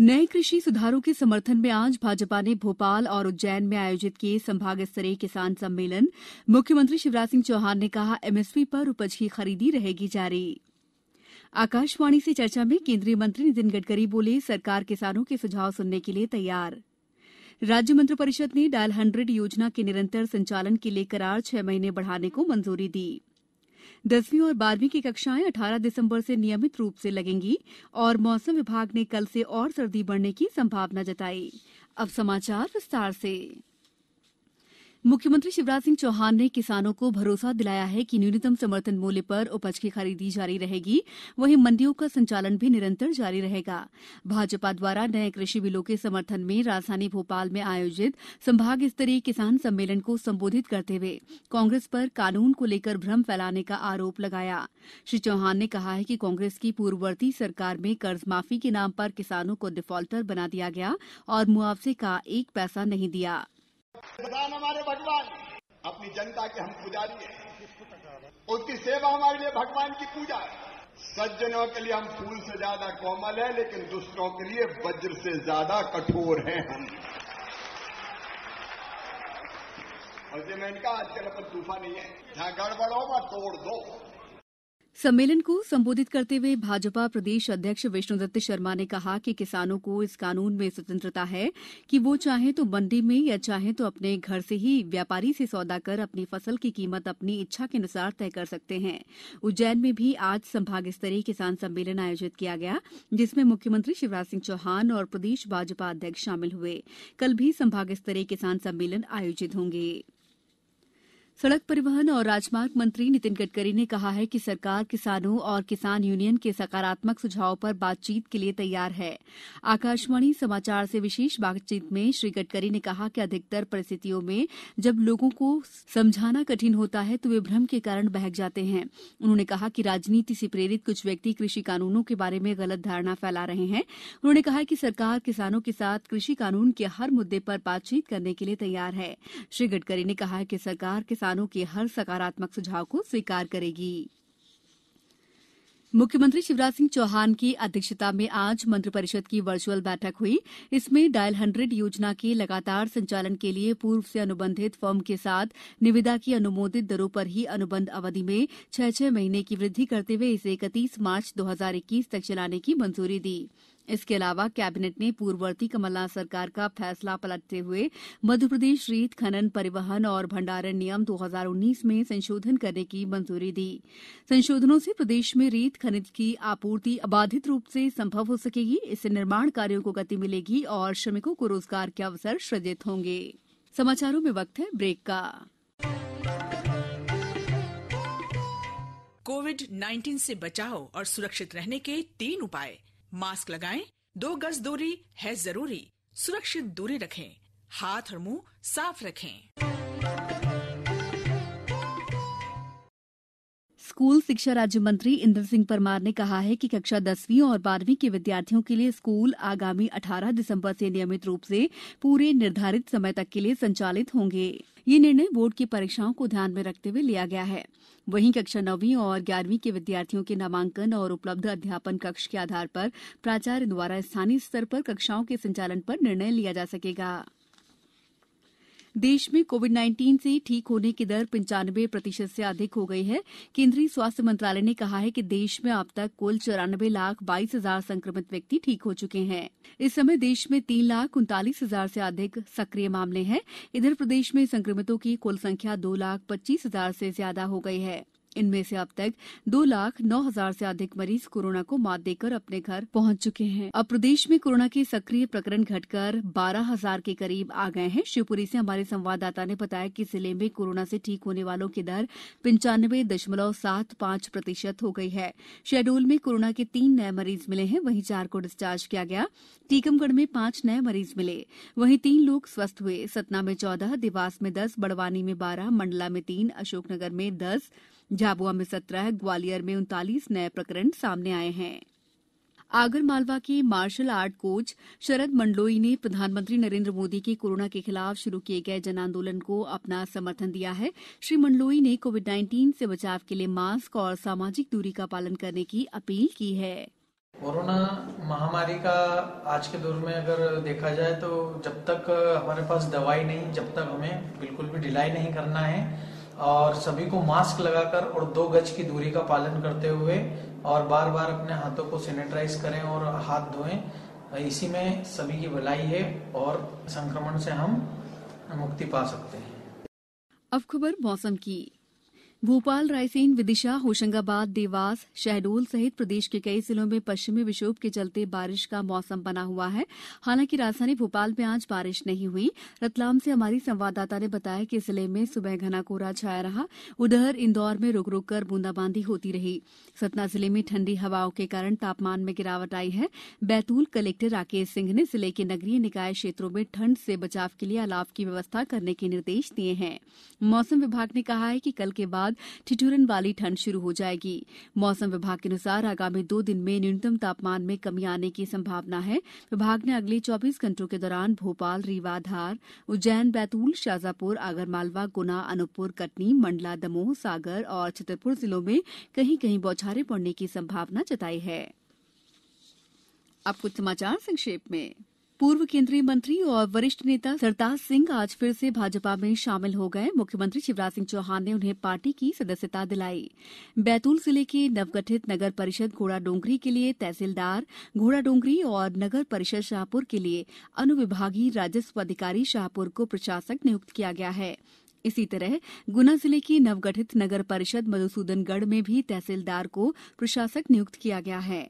नए कृषि सुधारों के समर्थन में आज भाजपा ने भोपाल और उज्जैन में आयोजित किए संभाग स्तरीय किसान सम्मेलन मुख्यमंत्री शिवराज सिंह चौहान ने कहा एमएसपी पर उपज की खरीदी रहेगी जारी आकाशवाणी से चर्चा में केंद्रीय मंत्री नितिन गडकरी बोले सरकार किसानों के सुझाव सुनने के लिए तैयार राज्य मंत्रिपरिषद ने डायल हंड्रेड योजना के निरंतर संचालन के लिए करार छह महीने बढ़ाने को मंजूरी दी दसवीं और बारहवीं की कक्षाएं अठारह दिसंबर से नियमित रूप से लगेंगी और मौसम विभाग ने कल से और सर्दी बढ़ने की संभावना जताई मुख्यमंत्री शिवराज सिंह चौहान ने किसानों को भरोसा दिलाया है कि न्यूनतम समर्थन मूल्य पर उपज की खरीदी जारी रहेगी वहीं मंडियों का संचालन भी निरंतर जारी रहेगा भाजपा द्वारा नए कृषि बिलों के समर्थन में राजधानी भोपाल में आयोजित संभाग स्तरीय किसान सम्मेलन को संबोधित करते हुए कांग्रेस पर कानून को लेकर भ्रम फैलाने का आरोप लगाया श्री चौहान ने कहा है कि कांग्रेस की पूर्ववर्ती सरकार में कर्ज माफी के नाम पर किसानों को डिफॉल्टर बना दिया गया और मुआवजे का एक पैसा नहीं दिया प्रधान हमारे भगवान अपनी जनता के हम पुजारी हैं उनकी सेवा हमारे लिए भगवान की पूजा है सज्जनों के लिए हम फूल से ज्यादा कोमल है लेकिन दूसरों के लिए वज्र से ज्यादा कठोर हैं हम और ये मैंने कहा आजकल अपन तूफा नहीं है जहां गड़बड़ो हो वह तोड़ दो सम्मेलन को संबोधित करते हुए भाजपा प्रदेश अध्यक्ष विष्णुदत्त शर्मा ने कहा कि किसानों को इस कानून में स्वतंत्रता है कि वो चाहे तो मंडी में या चाहे तो अपने घर से ही व्यापारी से सौदा कर अपनी फसल की कीमत अपनी इच्छा के अनुसार तय कर सकते हैं उज्जैन में भी आज संभाग स्तरीय किसान सम्मेलन आयोजित किया गया जिसमें मुख्यमंत्री शिवराज सिंह चौहान और प्रदेश भाजपा अध्यक्ष शामिल हुए कल भी संभाग स्तरीय किसान सम्मेलन आयोजित होंगे सड़क परिवहन और राजमार्ग मंत्री नितिन गडकरी ने कहा है कि सरकार किसानों और किसान यूनियन के सकारात्मक सुझावों पर बातचीत के लिए तैयार है आकाशवाणी समाचार से विशेष बातचीत में श्री गडकरी ने कहा कि अधिकतर परिस्थितियों में जब लोगों को समझाना कठिन होता है तो वे भ्रम के कारण बहक जाते हैं उन्होंने कहा कि राजनीति से प्रेरित कुछ व्यक्ति कृषि कानूनों के बारे में गलत धारणा फैला रहे हैं उन्होंने कहा कि सरकार किसानों के साथ कृषि कानून के हर मुद्दे पर बातचीत करने के लिए तैयार है श्री गडकरी ने कहा कि सरकार किसान किसानों के हर सकारात्मक सुझाव को स्वीकार करेगी मुख्यमंत्री शिवराज सिंह चौहान की अध्यक्षता में आज मंत्रिपरिषद की वर्चुअल बैठक हुई इसमें डायल हंड्रेड योजना के लगातार संचालन के लिए पूर्व से अनुबंधित फर्म के साथ निविदा की अनुमोदित दरों पर ही अनुबंध अवधि में छह छह महीने की वृद्धि करते हुए इसे इकतीस मार्च 2021 तक चलाने की मंजूरी दी गई इसके अलावा कैबिनेट ने पूर्ववर्ती कमलनाथ सरकार का फैसला पलटते हुए मध्यप्रदेश रेत खनन परिवहन और भंडारण नियम 2019 में संशोधन करने की मंजूरी दी संशोधनों से प्रदेश में रेत खनिज की आपूर्ति अबाधित रूप से संभव हो सकेगी इससे निर्माण कार्यों को गति मिलेगी और श्रमिकों को रोजगार के अवसर सृजित होंगे समाचारों में वक्त है ब्रेक का कोविड 19 से बचाव और सुरक्षित रहने के तीन उपाय मास्क लगाएं, दो गज दूरी है जरूरी सुरक्षित दूरी रखें हाथ और मुंह साफ रखें स्कूल शिक्षा राज्य मंत्री इंदर सिंह परमार ने कहा है कि कक्षा दसवीं और बारहवीं के विद्यार्थियों के लिए स्कूल आगामी अठारह दिसंबर से नियमित रूप से पूरे निर्धारित समय तक के लिए संचालित होंगे ये निर्णय बोर्ड की परीक्षाओं को ध्यान में रखते हुए लिया गया है वहीं कक्षा नौवीं और ग्यारहवीं के विद्यार्थियों के नामांकन और उपलब्ध अध्यापन कक्ष के आधार पर प्राचार्य द्वारा स्थानीय स्तर पर कक्षाओं के संचालन पर निर्णय लिया जा सकेगा देश में कोविड नाइन्टीन से ठीक होने की दर पंचानवे प्रतिशत से अधिक हो गई है केंद्रीय स्वास्थ्य मंत्रालय ने कहा है कि देश में अब तक कुल चौरानबे लाख बाईस हजार संक्रमित व्यक्ति ठीक हो चुके हैं इस समय देश में तीन लाख उनतालीस हजार से अधिक सक्रिय मामले हैं इधर प्रदेश में संक्रमितों की कुल संख्या दो लाख पच्चीस हजार से ज्यादा हो गई है इनमें से अब तक दो लाख नौ हजार से अधिक मरीज कोरोना को मात देकर अपने घर पहुंच चुके हैं अब प्रदेश में कोरोना के सक्रिय प्रकरण घटकर बारह हजार के करीब आ गए हैं शिवपुरी से हमारे संवाददाता ने बताया कि जिले में कोरोना से ठीक होने वालों की दर पंचानवे दशमलव सात पांच प्रतिशत हो गई है शहडोल में कोरोना के तीन नए मरीज मिले हैं वहीं चार को डिस्चार्ज किया गया टीकमगढ़ में पांच नए मरीज मिले वहीं तीन लोग स्वस्थ हुए सतना में चौदह देवास में दस बड़वानी में बारह मंडला में तीन अशोकनगर में दस झाबुआ में सत्रह ग्वालियर में उनतालीस नए प्रकरण सामने आए हैं आगरमालवा के martial art coach Sharad Mandloi ने प्रधानमंत्री नरेंद्र मोदी के कोरोना के खिलाफ शुरू किए गए जन आंदोलन को अपना समर्थन दिया है श्री मंडलोई ने कोविड 19 से बचाव के लिए मास्क और सामाजिक दूरी का पालन करने की अपील की है कोरोना महामारी का आज के दौर में अगर देखा जाए तो जब तक हमारे पास दवाई नहीं जब तक हमें बिल्कुल भी ढिलाई नहीं करना है और सभी को मास्क लगाकर और दो गज की दूरी का पालन करते हुए और बार बार अपने हाथों को सैनिटाइज करें और हाथ धोएं इसी में सभी की भलाई है और संक्रमण से हम मुक्ति पा सकते हैं अब खबर मौसम की भोपाल रायसेन विदिशा होशंगाबाद देवास शहडोल सहित प्रदेश के कई जिलों में पश्चिमी विक्षोभ के चलते बारिश का मौसम बना हुआ है हालांकि राजधानी भोपाल में आज बारिश नहीं हुई रतलाम से हमारी संवाददाता ने बताया कि जिले में सुबह घना कोहरा छाया रहा उधर इंदौर में रुक रुक कर बूंदाबांदी होती रही सतना जिले में ठंडी हवाओं के कारण तापमान में गिरावट आई है बैतूल कलेक्टर राकेश सिंह ने जिले के नगरीय निकाय क्षेत्रों में ठंड से बचाव के लिए अलाव की व्यवस्था करने के निर्देश दिए हैं मौसम विभाग ने कहा है कि कल के बाद बाद ठिठ्रन वाली ठंड शुरू हो जाएगी मौसम विभाग के अनुसार आगामी दो दिन में न्यूनतम तापमान में कमी आने की संभावना है विभाग ने अगले चौबीस घंटों के दौरान भोपाल रीवा धार उज्जैन बैतूल शाजापुर आगरमालवा गुना अनूपपुर कटनी मंडला दमोह सागर और छतरपुर जिलों में कहीं कहीं बौछारें पड़ने की संभावना जताई है अब कुछ समाचार संक्षेप में पूर्व केंद्रीय मंत्री और वरिष्ठ नेता सरताज सिंह आज फिर से भाजपा में शामिल हो गए मुख्यमंत्री शिवराज सिंह चौहान ने उन्हें पार्टी की सदस्यता दिलाई बैतूल जिले के नवगठित नगर परिषद घोड़ा डोंगरी के लिए तहसीलदार घोड़ा डोंगरी और नगर परिषद शाहपुर के लिए अनुविभागीय राजस्व अधिकारी शाहपुर को प्रशासक नियुक्त किया गया है इसी तरह गुना जिले की नवगठित नगर परिषद मधुसूदनगढ़ में भी तहसीलदार को प्रशासक नियुक्त किया गया है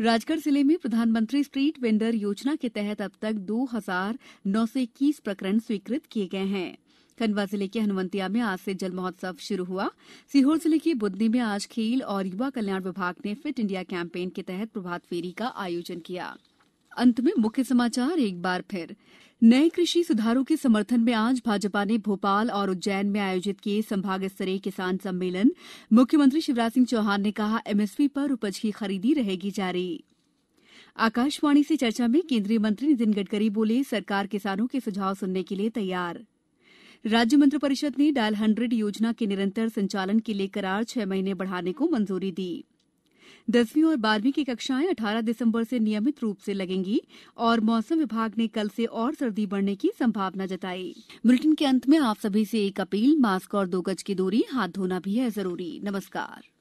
राजगढ़ जिले में प्रधानमंत्री स्ट्रीट वेंडर योजना के तहत अब तक दो हजार नौ सौ इक्कीस प्रकरण स्वीकृत किए गए हैं खंडवा जिले के हनुमंतिया में आज से जल महोत्सव शुरू हुआ सीहोर जिले के बुदनी में आज खेल और युवा कल्याण विभाग ने फिट इंडिया कैंपेन के तहत प्रभात फेरी का आयोजन किया गया अंत में मुख्य समाचार एक बार फिर नए कृषि सुधारों के समर्थन में आज भाजपा ने भोपाल और उज्जैन में आयोजित किए संभाग स्तरीय किसान सम्मेलन मुख्यमंत्री शिवराज सिंह चौहान ने कहा एमएसपी पर उपज की खरीदी रहेगी जारी आकाशवाणी से चर्चा में केंद्रीय मंत्री नितिन गडकरी बोले सरकार किसानों के सुझाव सुनने के लिए तैयार राज्य मंत्रिपरिषद ने डायल हंड्रेड योजना के निरंतर संचालन के लिए करार छह महीने बढ़ाने को मंजूरी दी दसवीं और बारहवीं की कक्षाएं अठारह दिसंबर से नियमित रूप से लगेंगी और मौसम विभाग ने कल से और सर्दी बढ़ने की संभावना जताई बुलेटिन के अंत में आप सभी से एक अपील मास्क और दो गज की दूरी हाथ धोना भी है जरूरी नमस्कार